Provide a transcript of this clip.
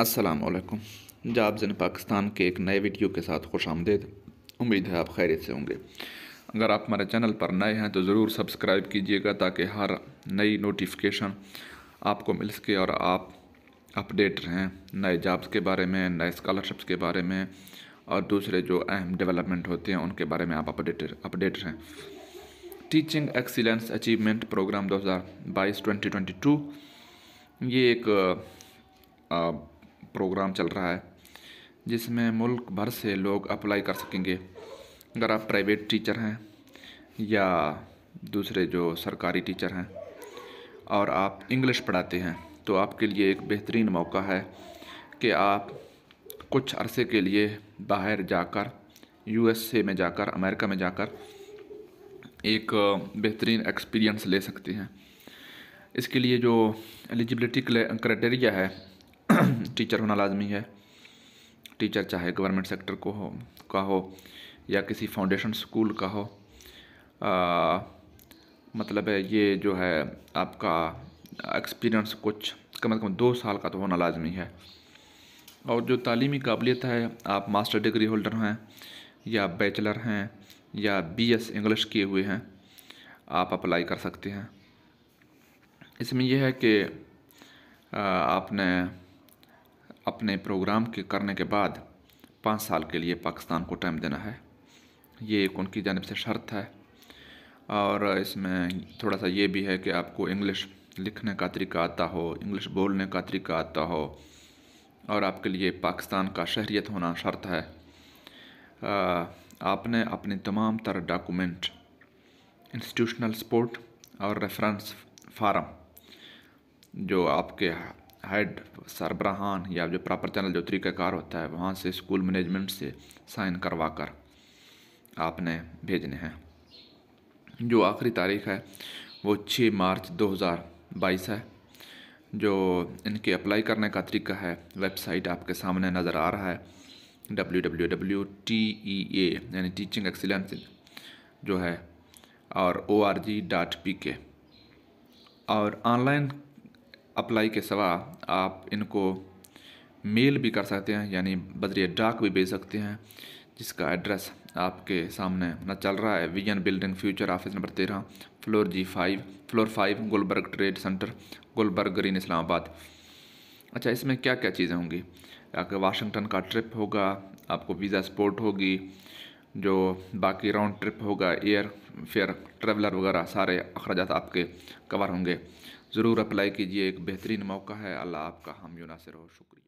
असलकम जाब जन पाकिस्तान के एक नए वीडियो के साथ खुश आमदेद उम्मीद है आप खैरियत से होंगे अगर आप हमारे चैनल पर नए हैं तो ज़रूर सब्सक्राइब कीजिएगा ताकि हर नई नोटिफिकेशन आपको मिल सके और आप अपडेट रहें नए जॉब्स के बारे में नए स्कॉलरशिप्स के बारे में और दूसरे जो अहम डेवलपमेंट होते हैं उनके बारे में आप अपडेट अपडेट रहें teaching excellence achievement program twenty two ये एक आ, आ, प्रोग्राम चल रहा है जिसमें मुल्क भर से लोग अप्लाई कर सकेंगे अगर आप प्राइवेट टीचर हैं या दूसरे जो सरकारी टीचर हैं और आप इंग्लिश पढ़ाते हैं तो आपके लिए एक बेहतरीन मौका है कि आप कुछ अरसे के लिए बाहर जाकर यूएसए में जाकर अमेरिका में जाकर एक बेहतरीन एक्सपीरियंस ले सकते हैं इसके लिए जो एलिजिबिलिटी क्राइटेरिया है टीचर होना लाजमी है टीचर चाहे गवर्नमेंट सेक्टर को हो का हो या किसी फाउंडेशन स्कूल का हो आ, मतलब है ये जो है आपका एक्सपीरियंस कुछ कम अज़ कम दो साल का तो होना लाजमी है और जो तालीमी काबिलियत है आप मास्टर डिग्री होल्डर हैं या बैचलर हैं या बी एस इंग्लिश किए हुए हैं आप अप्लाई कर सकते हैं इसमें यह है कि आपने अपने प्रोग्राम के करने के बाद पाँच साल के लिए पाकिस्तान को टाइम देना है ये एक उनकी जानब से शर्त है और इसमें थोड़ा सा ये भी है कि आपको इंग्लिश लिखने का तरीका आता हो इंग्लिश बोलने का तरीका आता हो और आपके लिए पाकिस्तान का शहरीत होना शर्त है आ, आपने अपने तमाम तर डॉक्यूमेंट इंस्टीट्यूशनल सपोर्ट और रेफरेंस फारम जो आपके हेड सरब्राहान या जो प्रॉपर चैनल जो तरीक़ाकार होता है वहाँ से स्कूल मैनेजमेंट से साइन करवा कर आपने भेजने हैं जो आखिरी तारीख है वो 6 मार्च 2022 है जो इनके अप्लाई करने का तरीका है वेबसाइट आपके सामने नज़र आ रहा है W W W T E A यानी टीचिंग एक्सीलेंस जो है और O R G dot P K और ऑनलाइन अप्लाई के सिवा आप इनको मेल भी कर सकते हैं यानी बदरी डाक भी भेज सकते हैं जिसका एड्रेस आपके सामने ना चल रहा है vision building future office number तेरह floor G five floor five Gulberg trade centre Gulberg green Islamabad अच्छा इसमें क्या क्या चीज़ें होंगी आपके वाशिंगटन का ट्रिप होगा आपको वीज़ा सपोर्ट होगी जो बाकी राउंड ट्रिप होगा एयर फेयर ट्रेवलर वगैरह सारे अखराज आपके कवर होंगे ज़रूर अप्लाई कीजिए एक बेहतरीन मौका है अल्लाह आपका हम युनासर हो शुक्रिया